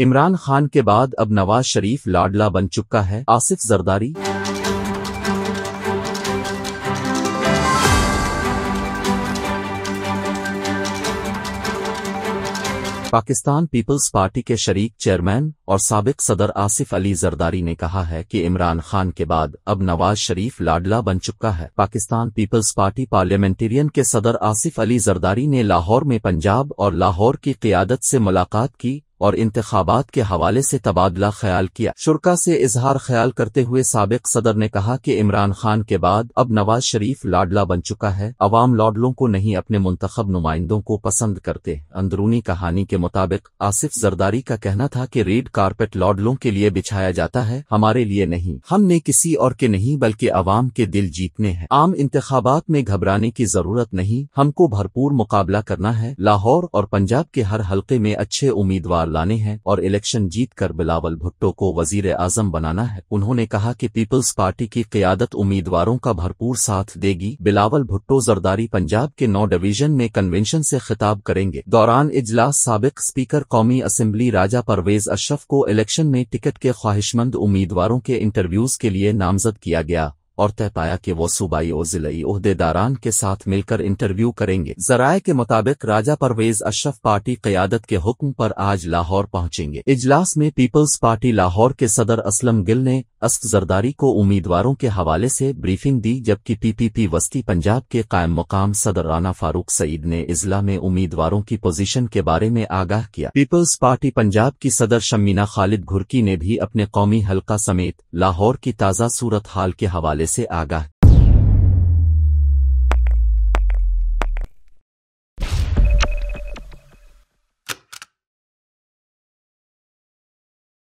इमरान खान के बाद अब नवाज शरीफ लाडला बन चुका है आसिफ जरदारी पाकिस्तान पीपल्स पार्टी के शरीक चेयरमैन और सबक सदर आसिफ अली जरदारी ने कहा है कि इमरान खान के बाद अब नवाज शरीफ लाडला बन चुका है पाकिस्तान पीपल्स पार्टी पार्लियामेंटेरियन के सदर आसिफ अली जरदारी ने लाहौर में पंजाब और लाहौर की क्यादत से मुलाकात की और इंतबात के हवाले से तबादला ख्याल किया शुरा से इजहार ख्याल करते हुए सबक सदर ने कहा कि इमरान खान के बाद अब नवाज शरीफ लाडला बन चुका है अवाम लाडलों को नहीं अपने मुंतब नुमाइंदों को पसंद करते अंदरूनी कहानी के मुताबिक आसिफ जरदारी का कहना था कि रेड कारपेट लाडलों के लिए बिछाया जाता है हमारे लिए नहीं हमने किसी और के नहीं बल्कि अवाम के दिल जीतने हैं आम इंतबात में घबराने की जरूरत नहीं हमको भरपूर मुकाबला करना है लाहौर और पंजाब के हर हल्के में अच्छे उम्मीदवार लाने हैं और इलेक्शन जीत कर बिलावल भुट्टो को वजीर आजम बनाना है उन्होंने कहा कि पीपल्स पार्टी की क्यादत उम्मीदवारों का भरपूर साथ देगी बिलावल भुट्टो जरदारी पंजाब के नौ डिवीजन में कन्वेंशन से खिताब करेंगे दौरान इजलास सबक स्पीकर कौमी असम्बली राजा परवेज अशरफ को इलेक्शन में टिकट के ख्वाहिशमंद उम्मीदवारों के इंटरव्यूज के लिए नामजद किया गया और तय पाया कि वो सूबाई और जिलई अहदेदारान के साथ मिलकर इंटरव्यू करेंगे जराये के मुताबिक राजा परवेज अशरफ पार्टी क्यादत के हुक्म पर आज लाहौर पहुंचेंगे इजलास में पीपल्स पार्टी लाहौर के सदर असलम गिल ने अस्त जरदारी को उम्मीदवारों के हवाले से ब्रीफिंग दी जबकि पीपीपी वस्ती पंजाब के कायम मुकाम सदर राना फारूक सईद ने इजला में उम्मीदवारों की पोजीशन के बारे में आगाह किया पीपल्स पार्टी पंजाब की सदर शमीना खालिद घुरकी ने भी अपने कौमी हल्का समेत लाहौर की ताज़ा सूरत हाल के हवाले से आगाह